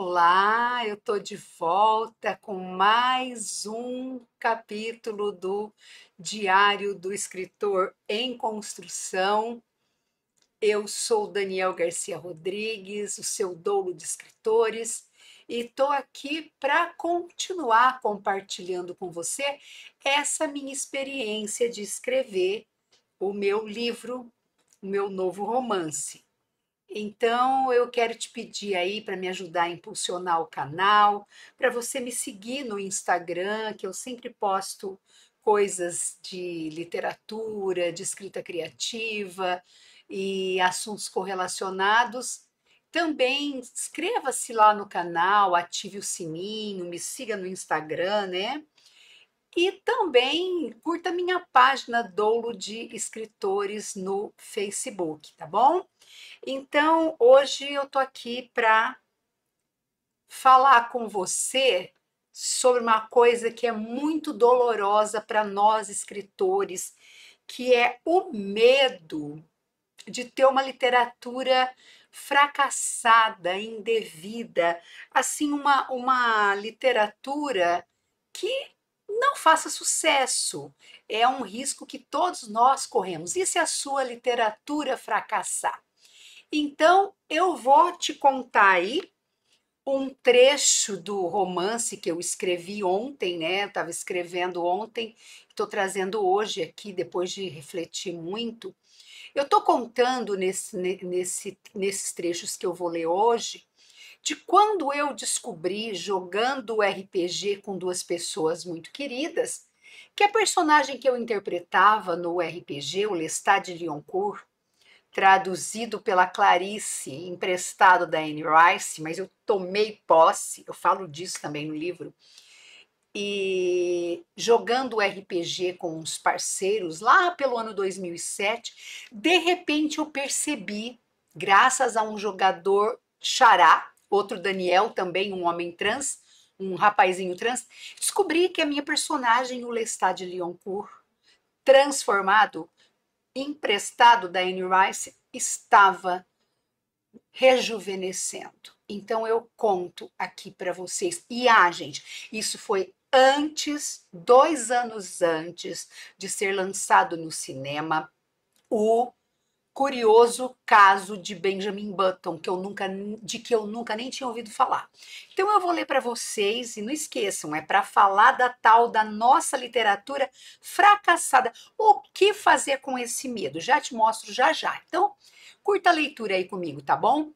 Olá, eu estou de volta com mais um capítulo do Diário do Escritor em Construção. Eu sou Daniel Garcia Rodrigues, o seu dono de escritores, e estou aqui para continuar compartilhando com você essa minha experiência de escrever o meu livro, o meu novo romance. Então, eu quero te pedir aí para me ajudar a impulsionar o canal, para você me seguir no Instagram, que eu sempre posto coisas de literatura, de escrita criativa e assuntos correlacionados. Também inscreva-se lá no canal, ative o sininho, me siga no Instagram, né? E também curta minha página Douro de Escritores no Facebook, tá bom? Então, hoje eu tô aqui para falar com você sobre uma coisa que é muito dolorosa para nós escritores, que é o medo de ter uma literatura fracassada, indevida, assim uma uma literatura que não faça sucesso. É um risco que todos nós corremos. E se a sua literatura fracassar? Então, eu vou te contar aí um trecho do romance que eu escrevi ontem, né? Eu estava escrevendo ontem, estou trazendo hoje aqui, depois de refletir muito. Eu estou contando nesse, nesse, nesses trechos que eu vou ler hoje de quando eu descobri, jogando RPG com duas pessoas muito queridas, que a personagem que eu interpretava no RPG, o Lestat de Lyoncourt, traduzido pela Clarice, emprestado da Anne Rice, mas eu tomei posse, eu falo disso também no livro, e jogando RPG com uns parceiros lá pelo ano 2007, de repente eu percebi, graças a um jogador xará, outro Daniel também, um homem trans, um rapazinho trans, descobri que a minha personagem, o Lestat de Lyoncourt, transformado, emprestado da Anne Rice, estava rejuvenescendo. Então eu conto aqui para vocês. E ah, gente, isso foi antes, dois anos antes de ser lançado no cinema o curioso caso de Benjamin Button, que eu nunca, de que eu nunca nem tinha ouvido falar. Então eu vou ler para vocês e não esqueçam, é para falar da tal da nossa literatura fracassada. O que fazer com esse medo? Já te mostro já já. Então, curta a leitura aí comigo, tá bom?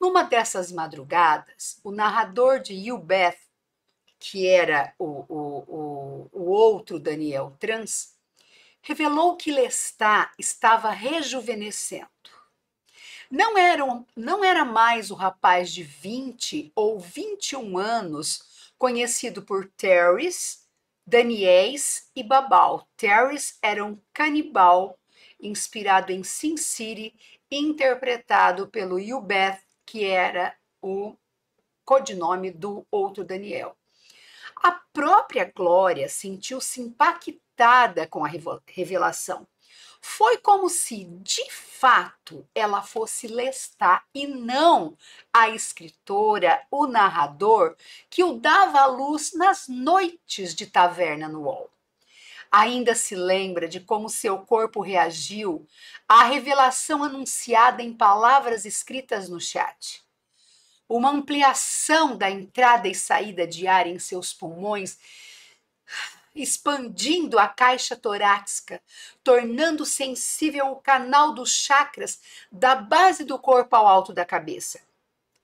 Numa dessas madrugadas, o narrador de You Beth, que era o, o, o, o outro Daniel Trans, revelou que Lestat estava rejuvenescendo. Não era, não era mais o rapaz de 20 ou 21 anos conhecido por Terris, Daniels e Babal. Terris era um canibal inspirado em Sin City, interpretado pelo Yubeth, que era o codinome do outro Daniel. A própria Glória sentiu-se impactada com a revelação. Foi como se, de fato, ela fosse Lestat e não a escritora, o narrador que o dava à luz nas noites de taverna no UOL ainda se lembra de como seu corpo reagiu à revelação anunciada em palavras escritas no chat uma ampliação da entrada e saída de ar em seus pulmões, expandindo a caixa torácica, tornando sensível o canal dos chakras da base do corpo ao alto da cabeça.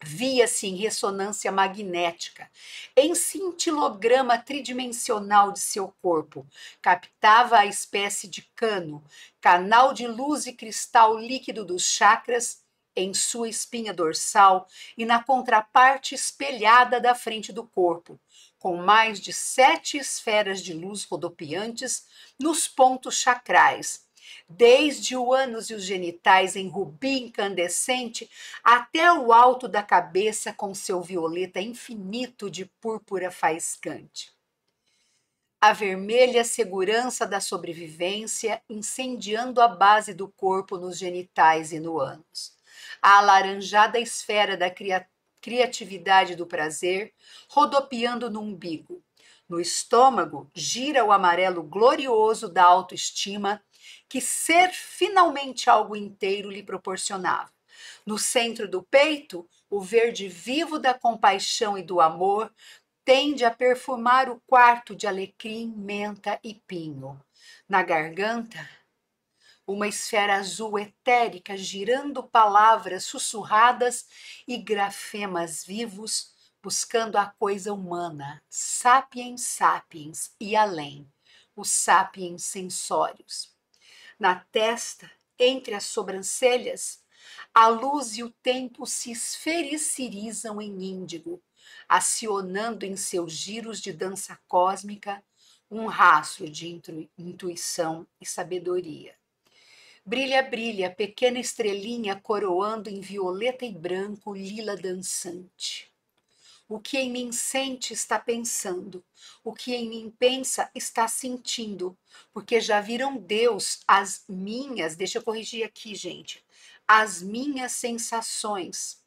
Via-se em ressonância magnética, em cintilograma tridimensional de seu corpo, captava a espécie de cano, canal de luz e cristal líquido dos chakras em sua espinha dorsal e na contraparte espelhada da frente do corpo, com mais de sete esferas de luz rodopiantes nos pontos chacrais, desde o ânus e os genitais em rubi incandescente até o alto da cabeça com seu violeta infinito de púrpura faiscante. A vermelha segurança da sobrevivência incendiando a base do corpo nos genitais e no ânus a alaranjada esfera da criatividade do prazer, rodopiando no umbigo. No estômago gira o amarelo glorioso da autoestima que ser finalmente algo inteiro lhe proporcionava. No centro do peito, o verde vivo da compaixão e do amor tende a perfumar o quarto de alecrim, menta e pinho. Na garganta, uma esfera azul etérica girando palavras sussurradas e grafemas vivos, buscando a coisa humana, sapiens sapiens e além, os sapiens sensórios. Na testa, entre as sobrancelhas, a luz e o tempo se esfericirizam em índigo, acionando em seus giros de dança cósmica um rastro de intuição e sabedoria. Brilha, brilha, pequena estrelinha coroando em violeta e branco lila dançante. O que em mim sente está pensando, o que em mim pensa está sentindo, porque já viram Deus as minhas, deixa eu corrigir aqui, gente, as minhas sensações.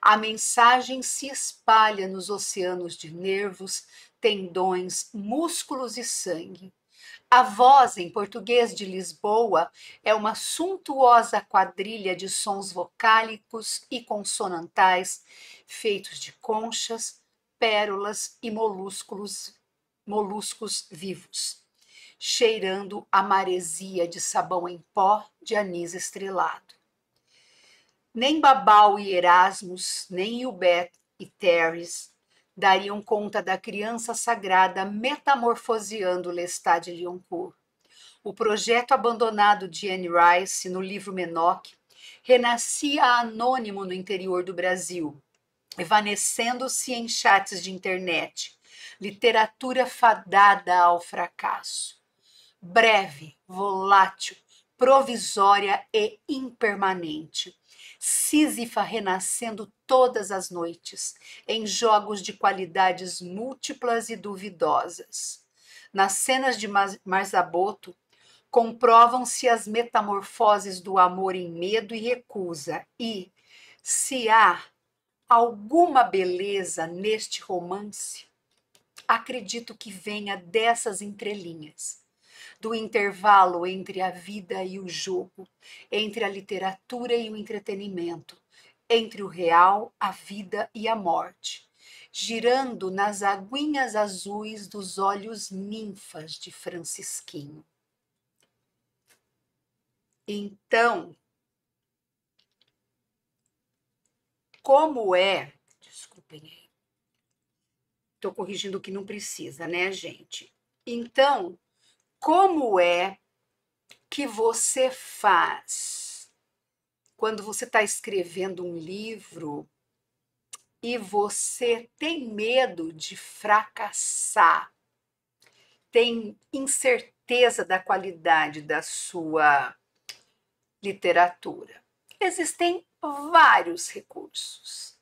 A mensagem se espalha nos oceanos de nervos, tendões, músculos e sangue a voz, em português de Lisboa, é uma suntuosa quadrilha de sons vocálicos e consonantais feitos de conchas, pérolas e moluscos, moluscos vivos, cheirando a maresia de sabão em pó de anis estrelado. Nem Babau e Erasmus, nem Hubert e Teres, dariam conta da criança sagrada metamorfoseando Lestat de Lyoncourt. O projeto abandonado de Anne Rice no livro Menoc renascia anônimo no interior do Brasil, evanescendo se em chats de internet, literatura fadada ao fracasso. Breve, volátil, provisória e impermanente. Sísifa renascendo todas as noites, em jogos de qualidades múltiplas e duvidosas. Nas cenas de Marzaboto, comprovam-se as metamorfoses do amor em medo e recusa, e, se há alguma beleza neste romance, acredito que venha dessas entrelinhas do intervalo entre a vida e o jogo, entre a literatura e o entretenimento, entre o real, a vida e a morte, girando nas aguinhas azuis dos olhos ninfas de Francisquinho. Então, como é, desculpem aí, estou corrigindo o que não precisa, né, gente? Então, como é que você faz quando você está escrevendo um livro e você tem medo de fracassar, tem incerteza da qualidade da sua literatura? Existem vários recursos.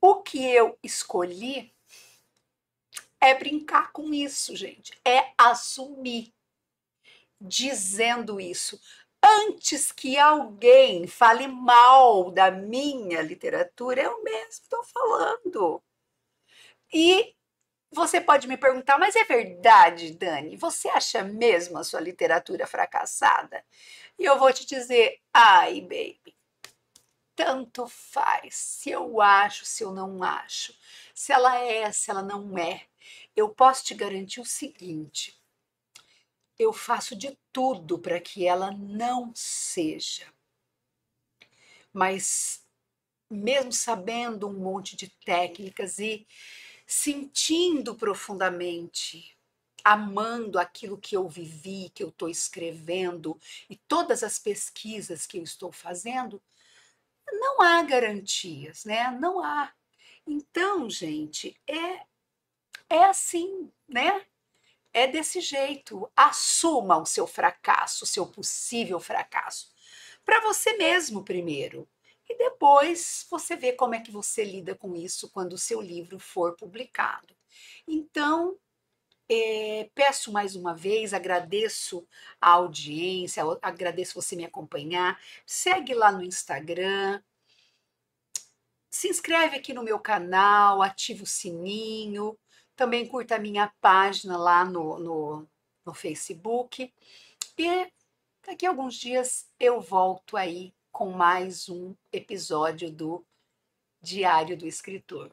O que eu escolhi é brincar com isso, gente, é assumir dizendo isso. Antes que alguém fale mal da minha literatura, eu mesmo estou falando. E você pode me perguntar, mas é verdade, Dani? Você acha mesmo a sua literatura fracassada? E eu vou te dizer, ai, baby, tanto faz se eu acho, se eu não acho, se ela é, se ela não é eu posso te garantir o seguinte: eu faço de tudo para que ela não seja. Mas, mesmo sabendo um monte de técnicas e sentindo profundamente, amando aquilo que eu vivi, que eu estou escrevendo e todas as pesquisas que eu estou fazendo, não há garantias, né? Não há. Então, gente, é é assim, né? É desse jeito. Assuma o seu fracasso, o seu possível fracasso, para você mesmo primeiro. E depois você vê como é que você lida com isso quando o seu livro for publicado. Então, é, peço mais uma vez, agradeço a audiência, agradeço você me acompanhar. Segue lá no Instagram, se inscreve aqui no meu canal, ativa o sininho, também curta a minha página lá no, no, no Facebook. E daqui a alguns dias eu volto aí com mais um episódio do Diário do Escritor.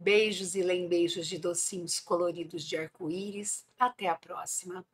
Beijos e lembrejos de docinhos coloridos de arco-íris. Até a próxima!